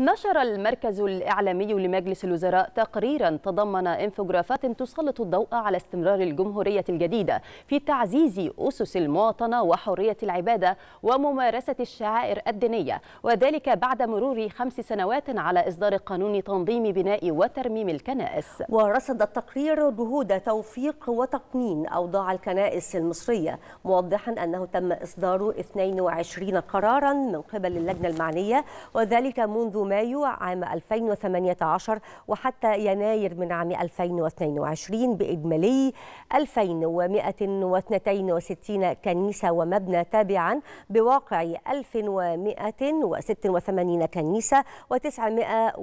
نشر المركز الإعلامي لمجلس الوزراء تقريرا تضمن انفوجرافات تسلط الضوء على استمرار الجمهورية الجديدة في تعزيز أسس المواطنة وحرية العبادة وممارسة الشعائر الدينية وذلك بعد مرور خمس سنوات على إصدار قانون تنظيم بناء وترميم الكنائس ورصد التقرير جهود توفيق وتقنين أوضاع الكنائس المصرية موضحا أنه تم إصدار 22 قرارا من قبل اللجنة المعنية وذلك منذ مايو عام 2018 وحتى يناير من عام 2022 بإجمالي 2162 كنيسة ومبنى تابعا بواقع 1186 كنيسة و976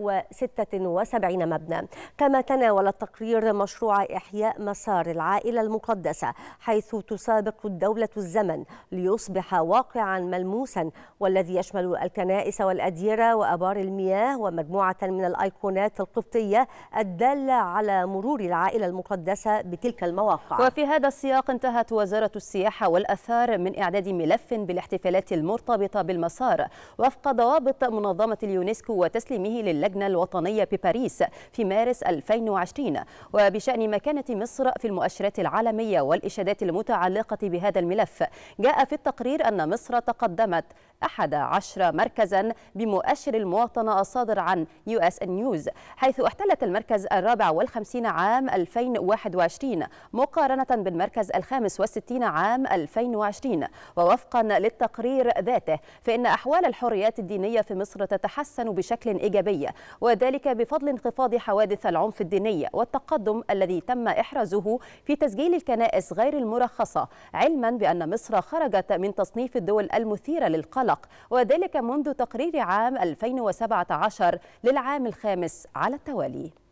مبنى كما تناول التقرير مشروع إحياء مسار العائلة المقدسة حيث تسابق الدولة الزمن ليصبح واقعا ملموسا والذي يشمل الكنائس والأديرة وأبار الم المياه ومجموعة من الأيقونات القبطية الدالة على مرور العائلة المقدسة بتلك المواقع وفي هذا السياق انتهت وزارة السياحة والأثار من إعداد ملف بالاحتفالات المرتبطة بالمسار وفق ضوابط منظمة اليونسكو وتسليمه للجنة الوطنية بباريس في مارس 2020 وبشأن مكانة مصر في المؤشرات العالمية والإشادات المتعلقة بهذا الملف جاء في التقرير أن مصر تقدمت 11 مركزا بمؤشر المواطن الوطن الصادر عن يو اس ان نيوز حيث احتلت المركز الرابع والخمسين عام 2021 مقارنة بالمركز الخامس والستين عام 2020 ووفقا للتقرير ذاته فإن أحوال الحريات الدينية في مصر تتحسن بشكل إيجابي وذلك بفضل انخفاض حوادث العنف الديني والتقدم الذي تم إحرازه في تسجيل الكنائس غير المرخصة علما بأن مصر خرجت من تصنيف الدول المثيرة للقلق وذلك منذ تقرير عام 2007 2017 للعام الخامس على التوالي